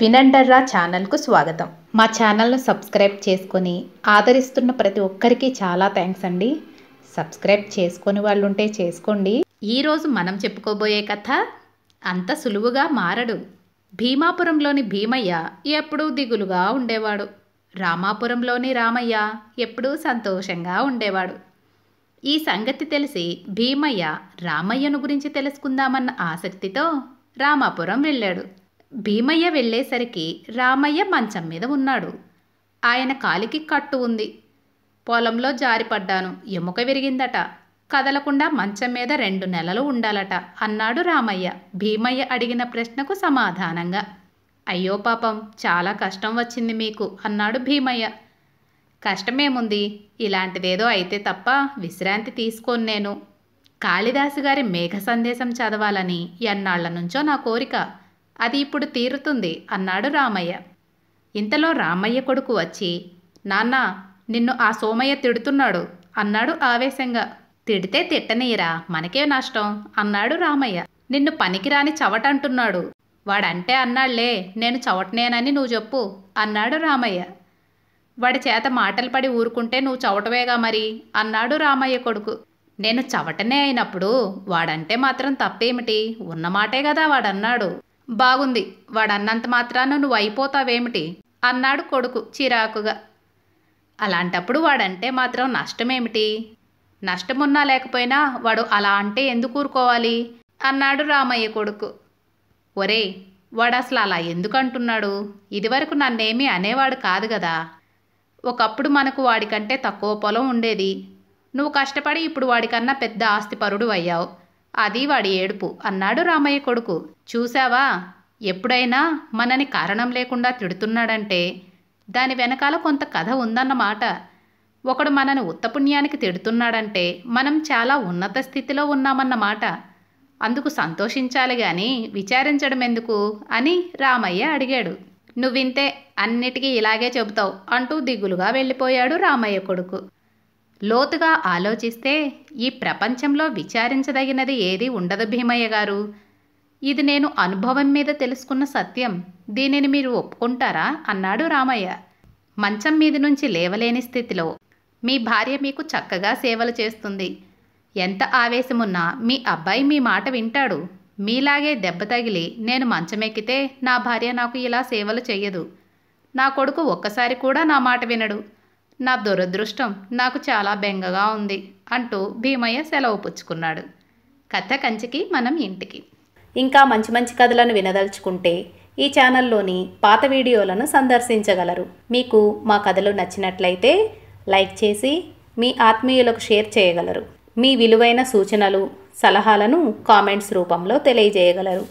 వినండర్రా ఛానల్కు స్వాగతం మా ఛానల్ను సబ్స్క్రైబ్ చేసుకొని ఆదరిస్తున్న ప్రతి ఒక్కరికి చాలా థ్యాంక్స్ అండి సబ్స్క్రైబ్ చేసుకొని వాళ్ళు ఉంటే చేసుకోండి ఈరోజు మనం చెప్పుకోబోయే కథ అంత సులువుగా మారడు భీమాపురంలోని భీమయ్య ఎప్పుడూ దిగులుగా ఉండేవాడు రామాపురంలోని రామయ్య ఎప్పుడూ సంతోషంగా ఉండేవాడు ఈ సంగతి తెలిసి భీమయ్య రామయ్యను గురించి తెలుసుకుందామన్న ఆసక్తితో రామాపురం వెళ్ళాడు భీమయ్య వెళ్ళేసరికి రామయ్య మంచం మీద ఉన్నాడు ఆయన కాలికి కట్టు ఉంది పొలంలో జారిపడ్డాను ఎముక విరిగిందట కదలకుండా మంచం మీద రెండు నెలలు ఉండాలట అన్నాడు రామయ్య భీమయ్య అడిగిన ప్రశ్నకు సమాధానంగా అయ్యో పాపం చాలా కష్టం వచ్చింది మీకు అన్నాడు భీమయ్య కష్టమేముంది ఇలాంటిదేదో అయితే తప్ప విశ్రాంతి తీసుకోను నేను కాళిదాసు గారి మేఘ సందేశం చదవాలని ఎన్నాళ్ల నుంచో నా కోరిక అది ఇప్పుడు తీరుతుంది అన్నాడు రామయ్య ఇంతలో రామయ్య కొడుకు వచ్చి నాన్న నిన్ను ఆ సోమయ్య తిడుతున్నాడు అన్నాడు ఆవేశంగా తిడితే తిట్టనీరా మనకే నష్టం అన్నాడు రామయ్య నిన్ను పనికిరాని చవటంటున్నాడు వాడంటే అన్నాళ్లే నేను చవటనేనని నువ్వు చెప్పు అన్నాడు రామయ్య వాడి చేత మాటలు పడి ఊరుకుంటే నువ్వు చవటవేగా మరి అన్నాడు రామయ్య కొడుకు నేను చవటనే అయినప్పుడు వాడంటే మాత్రం తప్పేమిటి ఉన్నమాటే కదా వాడన్నాడు బాగుంది వాడన్నంత మాత్రాన నువ్వు అయిపోతావేమిటి అన్నాడు కొడుకు చిరాకుగా అలాంటప్పుడు వాడంటే మాత్రం నష్టమేమిటి నష్టమున్నా లేకపోయినా వాడు అలా అంటే ఎందుకు ఊరుకోవాలి అన్నాడు రామయ్య కొడుకు ఒరే వాడు అసలు అలా ఎందుకంటున్నాడు ఇదివరకు నన్నేమీ అనేవాడు కాదు కదా ఒకప్పుడు మనకు వాడికంటే తక్కువ పొలం ఉండేది నువ్వు కష్టపడి ఇప్పుడు వాడికన్నా పెద్ద ఆస్తిపరుడు అయ్యావు అది వాడి ఏడుపు అన్నాడు రామయ్య కొడుకు చూశావా ఎప్పుడైనా మనని కారణం లేకుండా తిడుతున్నాడంటే దాని వెనకాల కొంత కథ ఉందన్నమాట ఒకడు మనని ఉత్తపుణ్యానికి తిడుతున్నాడంటే మనం చాలా ఉన్నత స్థితిలో ఉన్నామన్నమాట అందుకు సంతోషించాలి గాని విచారించడం ఎందుకు అని రామయ్య అడిగాడు నువ్వింతే అన్నిటికీ ఇలాగే చెబుతావు అంటూ దిగులుగా వెళ్ళిపోయాడు రామయ్య కొడుకు లోతుగా ఆలోచిస్తే ఈ ప్రపంచంలో విచారించదగినది ఏదీ ఉండదు భీమయ్య గారు ఇది నేను అనుభవం మీద తెలుసుకున్న సత్యం దీనిని మీరు ఒప్పుకుంటారా అన్నాడు రామయ్య మంచం మీద నుంచి లేవలేని స్థితిలో మీ భార్య మీకు చక్కగా సేవలు చేస్తుంది ఎంత ఆవేశమున్నా మీ అబ్బాయి మీ మాట వింటాడు మీలాగే దెబ్బ తగిలి నేను మంచమెక్కితే నా భార్య నాకు ఇలా సేవలు చెయ్యదు నా కొడుకు ఒక్కసారి కూడా నా మాట వినడు నా దురదృష్టం నాకు చాలా బెంగగా ఉంది అంటూ భీమయ్య సెలవు పుచ్చుకున్నాడు కథ కంచికి మనం ఇంటికి ఇంకా మంచి మంచి కథలను వినదలుచుకుంటే ఈ ఛానల్లోని పాత వీడియోలను సందర్శించగలరు మీకు మా కథలు నచ్చినట్లయితే లైక్ చేసి మీ ఆత్మీయులకు షేర్ చేయగలరు మీ విలువైన సూచనలు సలహాలను కామెంట్స్ రూపంలో తెలియజేయగలరు